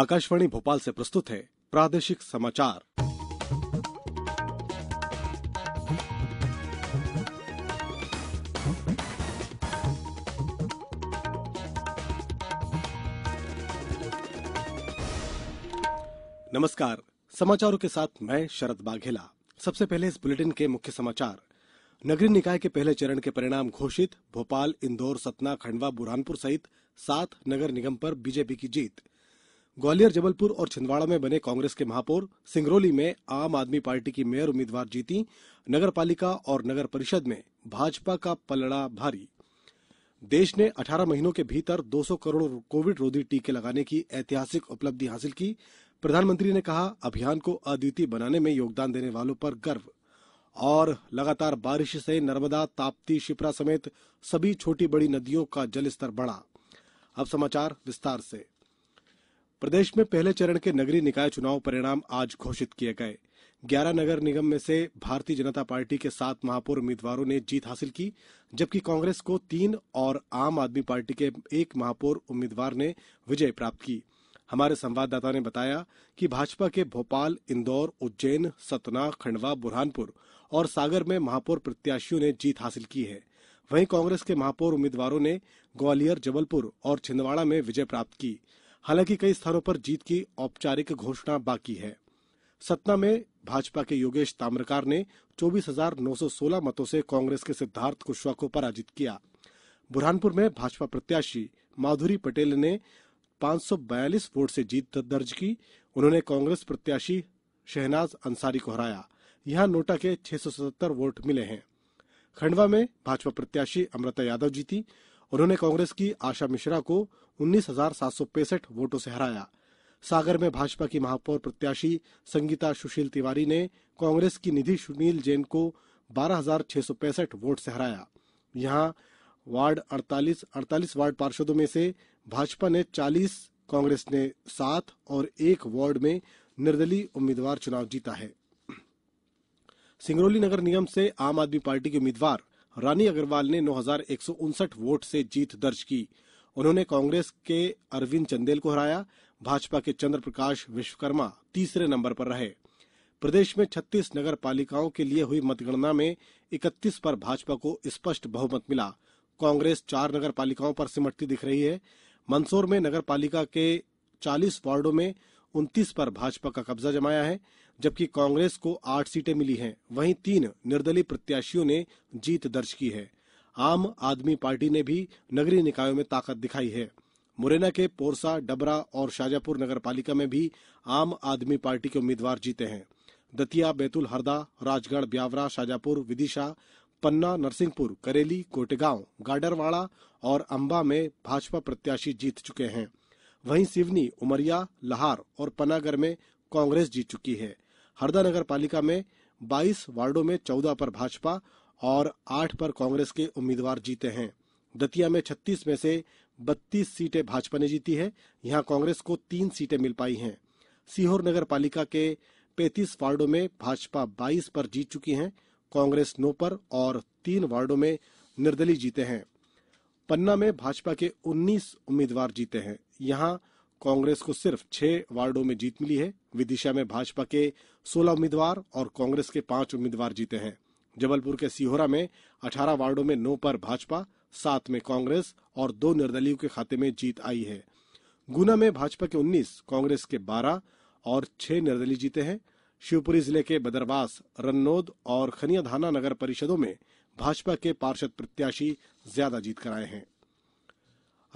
आकाशवाणी भोपाल से प्रस्तुत है प्रादेशिक समाचार नमस्कार समाचारों के साथ मैं शरद बाघेला सबसे पहले इस बुलेटिन के मुख्य समाचार नगरीय निकाय के पहले चरण के परिणाम घोषित भोपाल इंदौर सतना खंडवा बुरहानपुर सहित सात नगर निगम पर बीजेपी की जीत ग्वालियर जबलपुर और छिंदवाड़ा में बने कांग्रेस के महापौर सिंगरौली में आम आदमी पार्टी की मेयर उम्मीदवार जीती नगर पालिका और नगर परिषद में भाजपा का पलड़ा भारी देश ने 18 महीनों के भीतर 200 करोड़ कोविड रोधी टीके लगाने की ऐतिहासिक उपलब्धि हासिल की प्रधानमंत्री ने कहा अभियान को अद्वितीय बनाने में योगदान देने वालों पर गर्व और लगातार बारिश से नर्मदा ताप्ती शिप्रा समेत सभी छोटी बड़ी नदियों का जलस्तर बढ़ा अब समाचार विस्तार से प्रदेश में पहले चरण के नगरीय निकाय चुनाव परिणाम आज घोषित किए गए ग्यारह नगर निगम में से भारतीय जनता पार्टी के सात महापौर उम्मीदवारों ने जीत हासिल की जबकि कांग्रेस को तीन और आम आदमी पार्टी के एक महापौर उम्मीदवार ने विजय प्राप्त की हमारे संवाददाता ने बताया कि भाजपा के भोपाल इंदौर उज्जैन सतना खंडवा बुरहानपुर और सागर में महापौर प्रत्याशियों ने जीत हासिल की है वहीं कांग्रेस के महापौर उम्मीदवारों ने ग्वालियर जबलपुर और छिंदवाड़ा में विजय प्राप्त की हालांकि कई स्थानों पर जीत की औपचारिक घोषणा बाकी है सतना में भाजपा के योगेश ताम्रकार ने 24,916 मतों से कांग्रेस के सिद्धार्थ कुशवाहा को पराजित किया बुरहानपुर में भाजपा प्रत्याशी माधुरी पटेल ने 542 वोट से जीत दर्ज की उन्होंने कांग्रेस प्रत्याशी शहनाज अंसारी को हराया यहां नोटा के 670 वोट मिले हैं खंडवा में भाजपा प्रत्याशी अमृता यादव जीती उन्होंने कांग्रेस की आशा मिश्रा को उन्नीस हजार सात सौ पैंसठ वोटों से हराया सागर में भाजपा की महापौर प्रत्याशी संगीता सुशील तिवारी ने कांग्रेस की निधि सुनील जैन को बारह हजार छह सौ पैंसठ वोट से हराया यहां वार्ड 48 48 वार्ड पार्षदों में से भाजपा ने 40 कांग्रेस ने सात और एक वार्ड में निर्दलीय उम्मीदवार चुनाव जीता है सिंगरौली नगर निगम से आम आदमी पार्टी के उम्मीदवार रानी अग्रवाल ने नौ वोट से जीत दर्ज की उन्होंने कांग्रेस के अरविंद चंदेल को हराया भाजपा के चंद्रप्रकाश विश्वकर्मा तीसरे नंबर पर रहे प्रदेश में 36 नगर पालिकाओं के लिए हुई मतगणना में 31 पर भाजपा को स्पष्ट बहुमत मिला कांग्रेस चार नगर पालिकाओं पर सिमटती दिख रही है मंदसौर में नगर पालिका के 40 वार्डो में 29 पर भाजपा का कब्जा जमाया है जबकि कांग्रेस को आठ सीटें मिली हैं वहीं तीन निर्दलीय प्रत्याशियों ने जीत दर्ज की है आम आदमी पार्टी ने भी नगरीय निकायों में ताकत दिखाई है मुरैना के पोरसा डबरा और शाजापुर नगर में भी आम आदमी पार्टी के उम्मीदवार जीते हैं दतिया बैतूल हरदा राजगढ़ ब्यावरा शाजापुर विदिशा पन्ना नरसिंहपुर करेली कोटेगांव गाडरवाड़ा और अंबा में भाजपा प्रत्याशी जीत चुके हैं वहीं सिवनी उमरिया लहार और पनागर में कांग्रेस जीत चुकी है हरदा नगर पालिका में बाईस वार्डो में चौदह पर भाजपा और 8 पर कांग्रेस के उम्मीदवार जीते हैं दतिया में 36 में से 32 सीटें भाजपा ने जीती है यहां कांग्रेस को तीन सीटें मिल पाई हैं सीहोर नगर पालिका के 35 वार्डो में भाजपा बाईस पर जीत चुकी है कांग्रेस नौ पर और तीन वार्डो में निर्दलीय जीते हैं पन्ना में भाजपा के 19 उम्मीदवार जीते हैं यहां कांग्रेस को सिर्फ छह वार्डो में जीत मिली है विदिशा में भाजपा के सोलह उम्मीदवार और कांग्रेस के पांच उम्मीदवार जीते हैं जबलपुर के सीहोरा में अठारह वार्डो में नौ पर भाजपा सात में कांग्रेस और दो निर्दलीय के खाते में जीत आई है गुना में भाजपा के उन्नीस कांग्रेस के बारह और छह निर्दलीय जीते हैं शिवपुरी जिले के बदरवास रन्नोद और खनियाधाना नगर परिषदों में भाजपा के पार्षद प्रत्याशी ज्यादा जीत कर आए हैं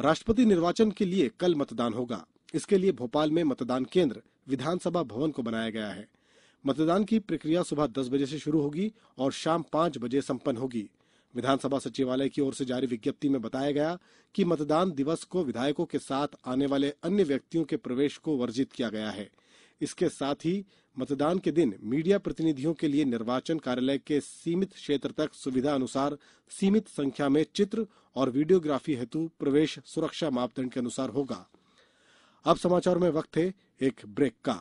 राष्ट्रपति निर्वाचन के लिए कल मतदान होगा इसके लिए भोपाल में मतदान केंद्र विधानसभा भवन को बनाया गया है मतदान की प्रक्रिया सुबह दस बजे से शुरू होगी और शाम पांच बजे संपन्न होगी विधानसभा सचिवालय की ओर से जारी विज्ञप्ति में बताया गया कि मतदान दिवस को विधायकों के साथ आने वाले अन्य व्यक्तियों के प्रवेश को वर्जित किया गया है इसके साथ ही मतदान के दिन मीडिया प्रतिनिधियों के लिए निर्वाचन कार्यालय के सीमित क्षेत्र तक सुविधा अनुसार सीमित संख्या में चित्र और वीडियोग्राफी हेतु प्रवेश सुरक्षा मापदंड के अनुसार होगा अब समाचार में वक्त है एक ब्रेक का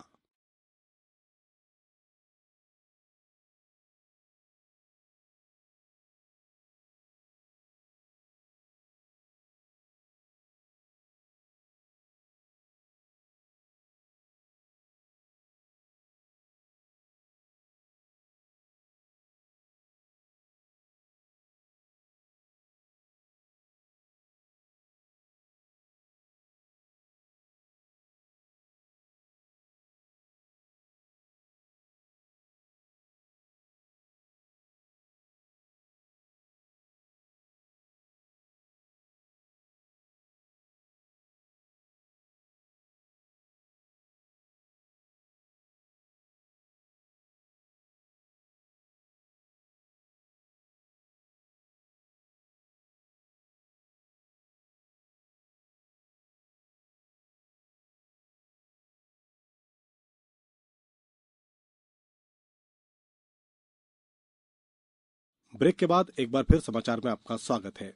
ब्रेक के बाद एक बार फिर समाचार में आपका स्वागत है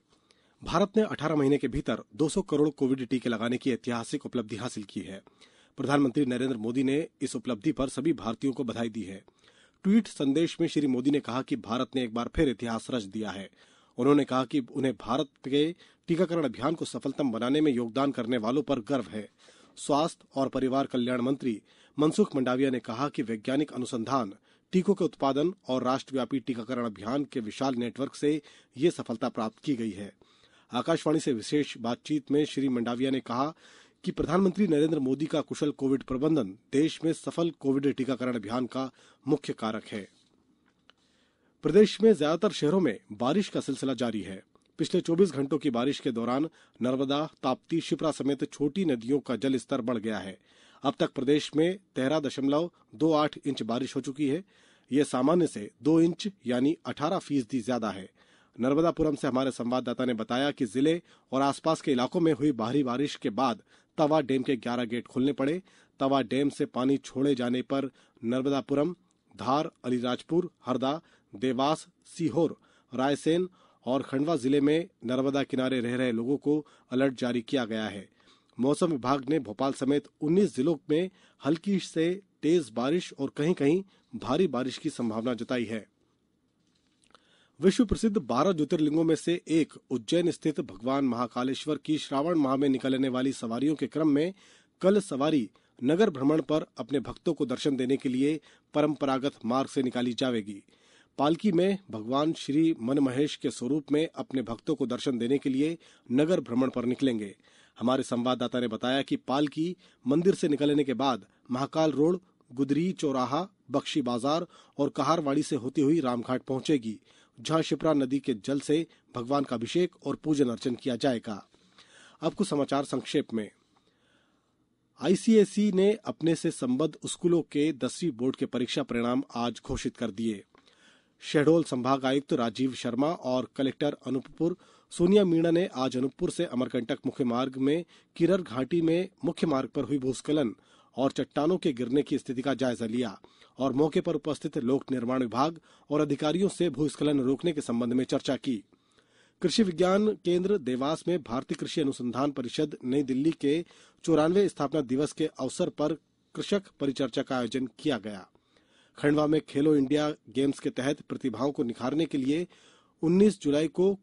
भारत ने 18 महीने के भीतर 200 करोड़ कोविड टीके लगाने की ऐतिहासिक उपलब्धि हासिल की है प्रधानमंत्री नरेंद्र मोदी ने इस उपलब्धि पर सभी भारतीयों को बधाई दी है ट्वीट संदेश में श्री मोदी ने कहा कि भारत ने एक बार फिर इतिहास रच दिया है उन्होंने कहा कि उन्हें भारत के टीकाकरण अभियान को सफलतम बनाने में योगदान करने वालों पर गर्व है स्वास्थ्य और परिवार कल्याण मंत्री मनसुख मंडाविया ने कहा कि वैज्ञानिक अनुसंधान टीकों के उत्पादन और राष्ट्रव्यापी टीकाकरण अभियान के विशाल नेटवर्क से यह सफलता प्राप्त की गई है आकाशवाणी से विशेष बातचीत में श्री मंडाविया ने कहा कि प्रधानमंत्री नरेंद्र मोदी का कुशल कोविड प्रबंधन देश में सफल कोविड टीकाकरण अभियान का मुख्य कारक है प्रदेश में ज्यादातर शहरों में बारिश का सिलसिला जारी है पिछले 24 घंटों की बारिश के दौरान नर्मदा ताप्ती शिप्रा समेत छोटी नदियों का जलस्तर बढ़ गया है अब तक प्रदेश में तेरह दशमलव दो आठ इंच बारिश हो चुकी है यह सामान्य से दो इंच यानी अठारह फीसदी ज्यादा है नर्मदापुरम से हमारे संवाददाता ने बताया कि जिले और आसपास के इलाकों में हुई भारी बारिश के बाद तवा डैम के 11 गेट खुलने पड़े तवा डैम से पानी छोड़े जाने पर नर्मदापुरम धार अलीराजपुर हरदा देवास सीहोर रायसेन और खंडवा जिले में नर्मदा किनारे रह रहे लोगों को अलर्ट जारी किया गया है मौसम विभाग ने भोपाल समेत उन्नीस जिलों में हल्की से तेज बारिश और कहीं कहीं भारी बारिश की संभावना जताई है विश्व प्रसिद्ध बारह ज्योतिर्लिंगों में से एक उज्जैन स्थित भगवान महाकालेश्वर की श्रावण माह में निकलने वाली सवारियों के क्रम में कल सवारी नगर भ्रमण पर अपने भक्तों को दर्शन देने के लिए परंपरागत मार्ग से निकाली जाएगी पालकी में भगवान श्री मनमहेश के स्वरूप में अपने भक्तों को दर्शन देने के लिए नगर भ्रमण पर निकलेंगे हमारे संवाददाता ने बताया कि पालकी मंदिर से निकलने के बाद महाकाल रोड गुदरी चौराहा बख्शी बाजार और कहारवाड़ी से होती हुई रामघाट पहुंचेगी जहां क्षिप्रा नदी के जल से भगवान का अभिषेक और पूजन अर्चन किया जाएगा अब कुछ समाचार संक्षेप में आईसीएसई ने अपने से संबद्ध स्कूलों के दसवीं बोर्ड के परीक्षा परिणाम आज घोषित कर दिए शहडोल संभाग आयुक्त राजीव शर्मा और कलेक्टर अनुपुर सोनिया मीणा ने आज अनूपपुर से अमरकंटक मुख्य मार्ग में किरर घाटी में मुख्य मार्ग पर हुई भूस्खलन और चट्टानों के गिरने की स्थिति का जायजा लिया और मौके पर उपस्थित लोक निर्माण विभाग और अधिकारियों से भूस्खलन रोकने के संबंध में चर्चा की कृषि विज्ञान केंद्र देवास में भारतीय कृषि अनुसंधान परिषद नई दिल्ली के चौरानवे स्थापना दिवस के अवसर पर कृषक परिचर्चा का आयोजन किया गया खंडवा में खेलो इंडिया गेम्स के तहत प्रतिभाओं को निखारने के लिए 19 जुलाई को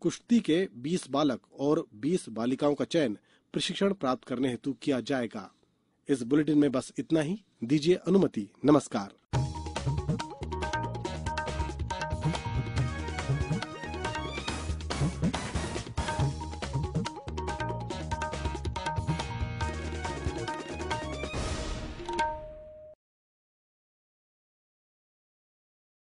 कुश्ती के 20 बालक और 20 बालिकाओं का चयन प्रशिक्षण प्राप्त करने हेतु किया जाएगा इस बुलेटिन में बस इतना ही दीजिए अनुमति नमस्कार